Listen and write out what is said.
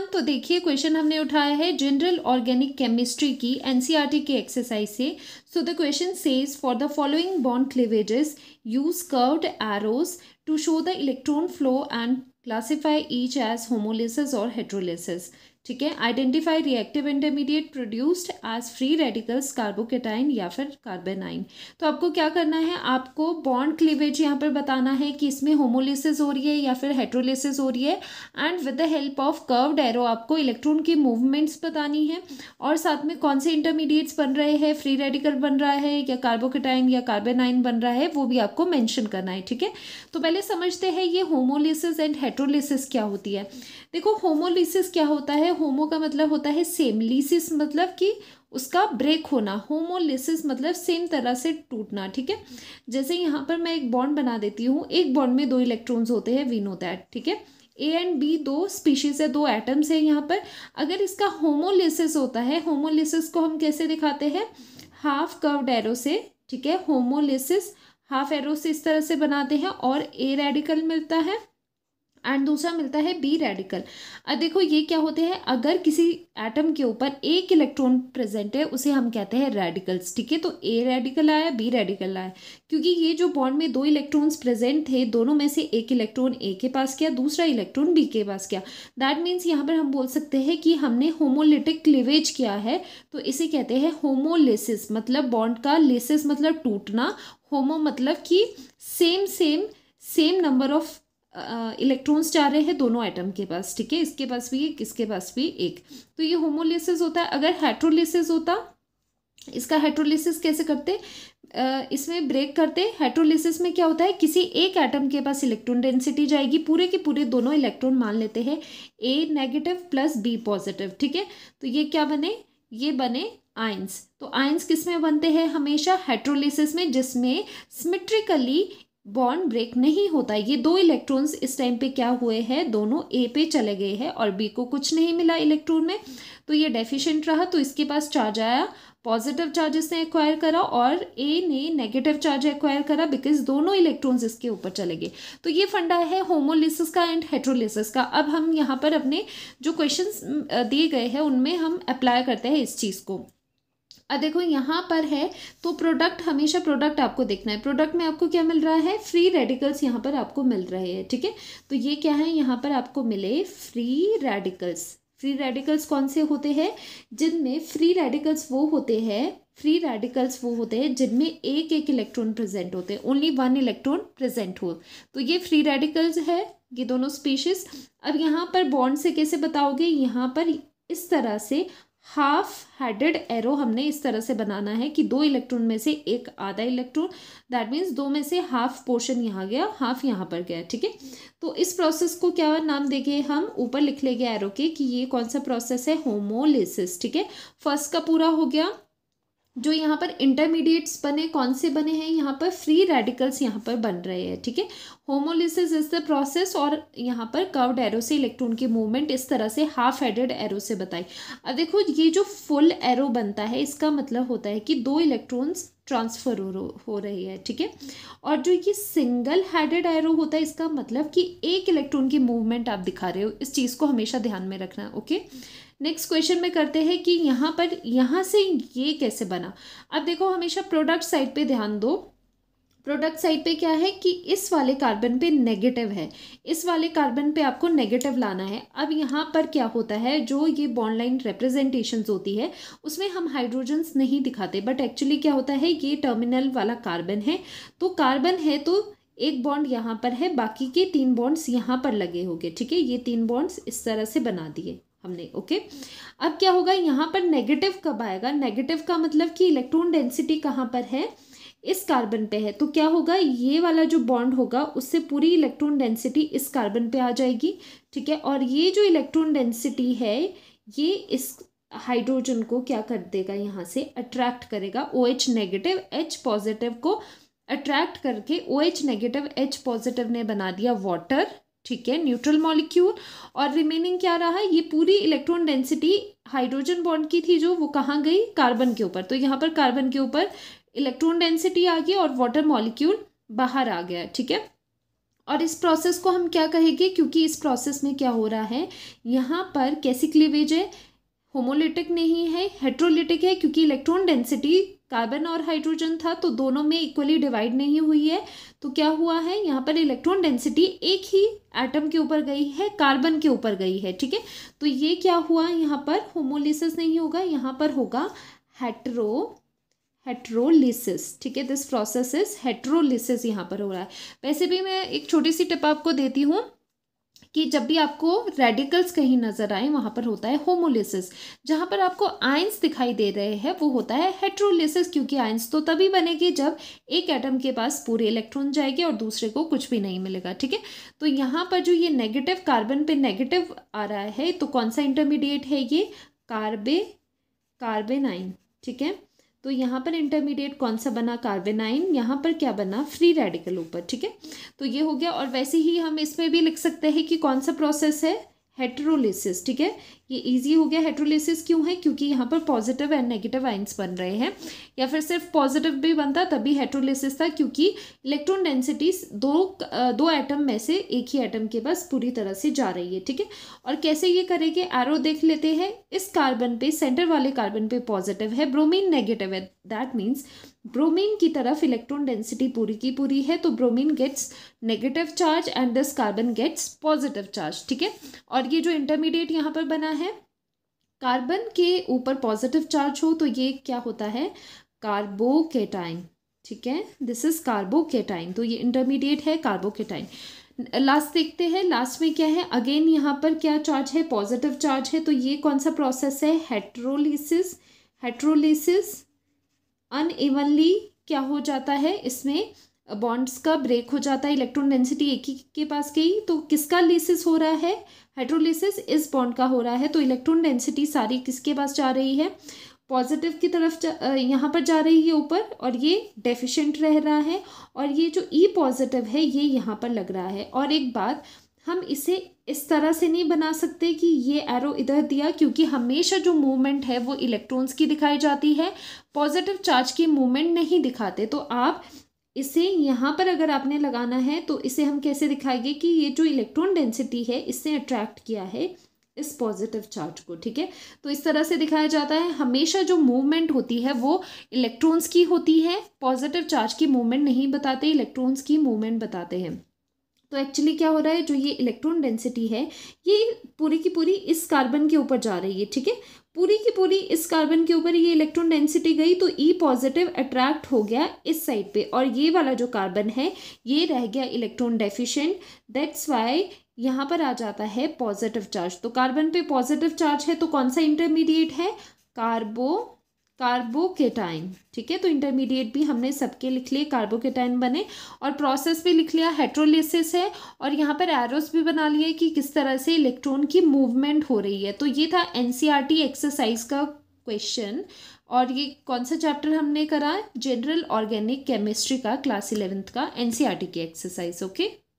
One तो देखिए question हमने उठाया है जनरल ऑर्गेनिक केमिस्ट्री की एनसीईआरटी के एक्सरसाइज से so the question says for the following bond cleavages use curved arrows to show the electron flow and classify each as homolysis और heterolysis ठीक है identify reactive intermediate produced as free radicals carbocation या फिर कार्बेनाइन तो आपको क्या करना है आपको बॉन्ड क्लीवेज यहाँ पर बताना है कि इसमें होमोलिसिस हो रही है या फिर हेट्रोलिसिस हो रही है and with the help of curved arrow आपको इलेक्ट्रॉन की मूवमेंट्स बतानी है और साथ में कौन से इंटरमीडिएट्स बन रहे हैं फ्री रेडिकल बन रहा है या कार्बोकेटाइन या कार्बेनाइन बन रहा है वो भी आपको मैंशन करना है ठीक है तो पहले समझते हैं ये होमोलिसिस एंड हेट्रोलिसिस क्या होती है देखो होमोलिसिस क्या होता है है होमो का मतलब होता है सेम लीसिस मतलब कि उसका ब्रेक होना होमोलिसिस मतलब सेम तरह से टूटना ठीक है जैसे यहाँ पर मैं एक बॉन्ड बना देती हूँ एक बॉन्ड में दो इलेक्ट्रॉन्स होते हैं विन होता है ठीक है ए एंड बी दो स्पीशीज है दो एटम्स है यहाँ पर अगर इसका होमोलिसिस होता है होमोलिसिस को हम कैसे दिखाते हैं हाफ कर्व्ड एरो से ठीक है होमोलिसिस हाफ एरो से इस तरह से बनाते हैं और ए रेडिकल मिलता है एंड दूसरा मिलता है बी रेडिकल देखो ये क्या होते हैं अगर किसी एटम के ऊपर एक इलेक्ट्रॉन प्रेजेंट है उसे हम कहते हैं रेडिकल्स ठीक है तो ए रेडिकल आया बी रेडिकल आया क्योंकि ये जो बॉन्ड में दो इलेक्ट्रॉन्स प्रेजेंट थे दोनों में से एक इलेक्ट्रॉन ए के पास किया दूसरा इलेक्ट्रॉन बी के पास किया दैट मीन्स यहाँ पर हम बोल सकते हैं कि हमने होमोलिटिक क्लिवेज किया है तो इसे कहते हैं होमोलेसिस मतलब बॉन्ड का लेसिस मतलब टूटना होमो मतलब कि same same same number of electrons जा रहे हैं दोनों एटम के पास ठीक है इसके पास भी एक इसके पास भी एक तो ये होमोलिसिस होता है अगर हाइड्रोलिसिस होता इसका हाइड्रोलिसिस कैसे करते इसमें ब्रेक करते हेट्रोलिसिस में क्या होता है किसी एक एटम के पास इलेक्ट्रॉन डेंसिटी जाएगी पूरे के पूरे दोनों इलेक्ट्रॉन मान लेते हैं A negative plus B positive ठीक है तो ये क्या बने ये बने आइंस तो आइंस किस में बनते हैं हमेशा हेट्रोलिसिस में जिसमें सिमेट्रिकली बॉन्ड ब्रेक नहीं होता ये दो इलेक्ट्रॉन्स इस टाइम पे क्या हुए हैं दोनों ए पे चले गए हैं और बी को कुछ नहीं मिला इलेक्ट्रॉन में तो ये डेफिशिएंट रहा तो इसके पास चार्ज आया पॉजिटिव चार्ज इसने एक्वायर करा और ए ने नेगेटिव चार्ज एक्वायर करा बिकॉज दोनों इलेक्ट्रॉन्स इसके ऊपर चले गए तो ये फंडा है होमोलिसिस का एंड हेट्रोलिसिस का अब हम यहाँ पर अपने जो क्वेश्चन दिए गए हैं उनमें हम अप्लाई करते हैं इस चीज़ को अब देखो यहाँ पर है तो प्रोडक्ट हमेशा प्रोडक्ट आपको देखना है प्रोडक्ट में आपको क्या मिल रहा है फ्री रेडिकल्स यहाँ पर आपको मिल रहे हैं ठीक है तो ये क्या है यहाँ पर आपको मिले फ्री रेडिकल्स फ्री रेडिकल्स कौन से होते हैं जिनमें फ्री रेडिकल्स वो होते हैं फ्री रेडिकल्स वो होते हैं जिनमें एक एक इलेक्ट्रॉन प्रेजेंट होते हैं ओनली वन इलेक्ट्रॉन प्रेजेंट हो तो ये फ्री रेडिकल्स है ये दोनों स्पीशीज अब यहाँ पर बॉन्ड से कैसे बताओगे यहाँ पर इस तरह से हाफ हेडेड एरो हमने इस तरह से बनाना है कि दो इलेक्ट्रॉन में से एक आधा इलेक्ट्रॉन दैट मीन्स दो में से हाफ पोर्शन यहाँ गया हाफ यहाँ पर गया ठीक है तो इस प्रोसेस को क्या नाम देंगे हम ऊपर लिख लेंगे एरो के कि ये कौन सा प्रोसेस है होमोलिसिस ठीक है फर्स्ट का पूरा हो गया जो यहाँ पर इंटरमीडिएट्स बने कौन से बने हैं यहाँ पर फ्री रेडिकल्स यहाँ पर बन रहे हैं ठीक है होमोलिसिस इज द प्रोसेस और यहाँ पर कर्व्ड एरो से इलेक्ट्रॉन की मूवमेंट इस तरह से हाफ हेडेड एरो से बताई अब देखो ये जो फुल एरो बनता है इसका मतलब होता है कि दो इलेक्ट्रॉन्स ट्रांसफ़र हो हो रही है ठीक है और जो ये सिंगल हेडेड एरो होता है इसका मतलब कि एक इलेक्ट्रॉन की मूवमेंट आप दिखा रहे हो इस चीज़ को हमेशा ध्यान में रखना ओके okay? नेक्स्ट क्वेश्चन में करते हैं कि यहाँ पर यहाँ से ये कैसे बना अब देखो हमेशा प्रोडक्ट साइड पे ध्यान दो प्रोडक्ट साइड पे क्या है कि इस वाले कार्बन पे नेगेटिव है इस वाले कार्बन पे आपको नेगेटिव लाना है अब यहाँ पर क्या होता है जो ये बॉन्ड लाइन रिप्रेजेंटेशन होती है उसमें हम हाइड्रोजन्स नहीं दिखाते बट एक्चुअली क्या होता है ये टर्मिनल वाला कार्बन है तो कार्बन है तो एक बॉन्ड यहाँ पर है बाकी के तीन बॉन्ड्स यहाँ पर लगे होंगे ठीक है ये तीन बॉन्ड्स इस तरह से बना दिए हमने ओके अब क्या होगा यहाँ पर नेगेटिव कब आएगा नेगेटिव का मतलब कि इलेक्ट्रॉन डेंसिटी कहाँ पर है इस कार्बन पे है तो क्या होगा ये वाला जो बॉन्ड होगा उससे पूरी इलेक्ट्रॉन डेंसिटी इस कार्बन पे आ जाएगी ठीक है और ये जो इलेक्ट्रॉन डेंसिटी है ये इस हाइड्रोजन को क्या कर देगा यहाँ से अट्रैक्ट करेगा O H negative H positive को अट्रैक्ट करके O H negative H positive ने बना दिया वाटर ठीक है न्यूट्रल मॉलिक्यूल और रिमेनिंग क्या रहा ये पूरी इलेक्ट्रॉन डेंसिटी हाइड्रोजन बॉन्ड की थी जो वो कहाँ गई कार्बन के ऊपर तो यहाँ पर कार्बन के ऊपर इलेक्ट्रॉन डेंसिटी आ गई और वाटर मॉलिक्यूल बाहर आ गया ठीक है और इस प्रोसेस को हम क्या कहेंगे क्योंकि इस प्रोसेस में क्या हो रहा है यहाँ पर कैसी क्लीवेज है होमोलिटिक नहीं है हेट्रोलिटिक है क्योंकि इलेक्ट्रॉन डेंसिटी कार्बन और हाइड्रोजन था तो दोनों में इक्वली डिवाइड नहीं हुई है तो क्या हुआ है यहाँ पर इलेक्ट्रॉन डेंसिटी एक ही एटम के ऊपर गई है कार्बन के ऊपर गई है ठीक है तो ये क्या हुआ यहाँ पर होमोलिसिस नहीं होगा यहाँ पर होगा हेट्रो हेट्रोलिसिस ठीक है दिस प्रोसेस इज हेट्रोलिसिस यहाँ पर हो रहा है वैसे भी मैं एक छोटी सी टिप आपको देती हूँ कि जब भी आपको रेडिकल्स कहीं नज़र आए वहाँ पर होता है होमोलिसिस जहाँ पर आपको आयंस दिखाई दे रहे हैं वो होता है हेट्रोलिसिस क्योंकि आयंस तो तभी बनेगी जब एक एटम के पास पूरे इलेक्ट्रॉन जाएंगे और दूसरे को कुछ भी नहीं मिलेगा ठीक है तो यहाँ पर जो ये नेगेटिव कार्बन पे नेगेटिव आ रहा है तो कौन सा इंटरमीडिएट है ये कार्बे कार्बेनाइन ठीक है तो यहाँ पर इंटरमीडिएट कौन सा बना कार्बेनाइन यहाँ पर क्या बना फ्री रेडिकल ऊपर ठीक है तो ये हो गया और वैसे ही हम इसमें भी लिख सकते हैं कि कौन सा प्रोसेस है हेट्रोलिसिस ठीक है ये इजी हो गया हेट्रोलिसिस क्यों है क्योंकि यहाँ पर पॉजिटिव एंड नेगेटिव आइंस बन रहे हैं या फिर सिर्फ पॉजिटिव भी बनता तभी हेट्रोलिसिस था क्योंकि इलेक्ट्रॉन डेंसिटी दो दो एटम में से एक ही एटम के पास पूरी तरह से जा रही है ठीक है और कैसे ये करेंगे एरो देख लेते हैं इस कार्बन पे सेंटर वाले कार्बन पे पॉजिटिव है ब्रोमीन नेगेटिव है दैट मीन्स ब्रोमीन की तरफ इलेक्ट्रॉन डेंसिटी पूरी की पूरी है तो bromine gets negative charge and this carbon gets positive charge ठीक है और ये जो इंटरमीडिएट यहाँ पर बना कार्बन के ऊपर पॉजिटिव चार्ज हो तो ये क्या होता है कार्बोकेटाइन ठीक है दिस इज कार्बोकेटाइन तो ये इंटरमीडिएट है कार्बोकेटाइन लास्ट देखते हैं लास्ट में क्या है अगेन यहाँ पर क्या चार्ज है पॉजिटिव चार्ज है तो ये कौन सा प्रोसेस है हेट्रोलिसिस हेट्रोलिसिस अनइवनली क्या हो जाता है इसमें बॉन्ड्स का ब्रेक हो जाता है इलेक्ट्रॉन डेंसिटी एक ही के पास गई तो किसका लेसिस हो रहा है हाइड्रोलेसिस इस बॉन्ड का हो रहा है तो इलेक्ट्रॉन डेंसिटी सारी किसके पास जा रही है पॉजिटिव की तरफ यहाँ पर जा रही है ऊपर और ये डेफिशिएंट रह रहा है और ये जो ई e पॉजिटिव है ये यहाँ पर लग रहा है और एक बात हम इसे इस तरह से नहीं बना सकते कि ये एरो इधर दिया क्योंकि हमेशा जो मूवमेंट है वो इलेक्ट्रॉन्स की दिखाई जाती है पॉजिटिव चार्ज की मूवमेंट नहीं दिखाते तो आप इसे यहाँ पर अगर आपने लगाना है तो इसे हम कैसे दिखाएंगे कि ये जो इलेक्ट्रॉन डेंसिटी है इससे अट्रैक्ट किया है इस पॉजिटिव चार्ज को ठीक है तो इस तरह से दिखाया जाता है हमेशा जो मूवमेंट होती है वो इलेक्ट्रॉन्स की होती है पॉजिटिव चार्ज की मूवमेंट नहीं बताते इलेक्ट्रॉन्स की मूवमेंट बताते हैं तो एक्चुअली क्या हो रहा है जो ये इलेक्ट्रॉन डेंसिटी है ये पूरी की पूरी इस कार्बन के ऊपर जा रही है ठीक है पूरी की पूरी इस कार्बन के ऊपर ये इलेक्ट्रॉन डेंसिटी गई तो ई पॉजिटिव अट्रैक्ट हो गया इस साइड पे और ये वाला जो कार्बन है ये रह गया इलेक्ट्रॉन डेफिशिएंट दैट्स वाई यहाँ पर आ जाता है पॉजिटिव चार्ज तो कार्बन पे पॉजिटिव चार्ज है तो कौन सा इंटरमीडिएट है कार्बो कार्बोकेटाइन ठीक है तो इंटरमीडिएट भी हमने सबके लिख लिए कार्बोकेटाइन बने और प्रोसेस भी लिख लिया हेट्रोलिसिस है और यहाँ पर एरोस भी बना लिए कि किस तरह से इलेक्ट्रॉन की मूवमेंट हो रही है तो ये था एनसीईआरटी एक्सरसाइज e का क्वेश्चन और ये कौन सा चैप्टर हमने करा जनरल ऑर्गेनिक केमिस्ट्री का क्लास इलेवेंथ का एनसीईआरटी e की एक्सरसाइज ओके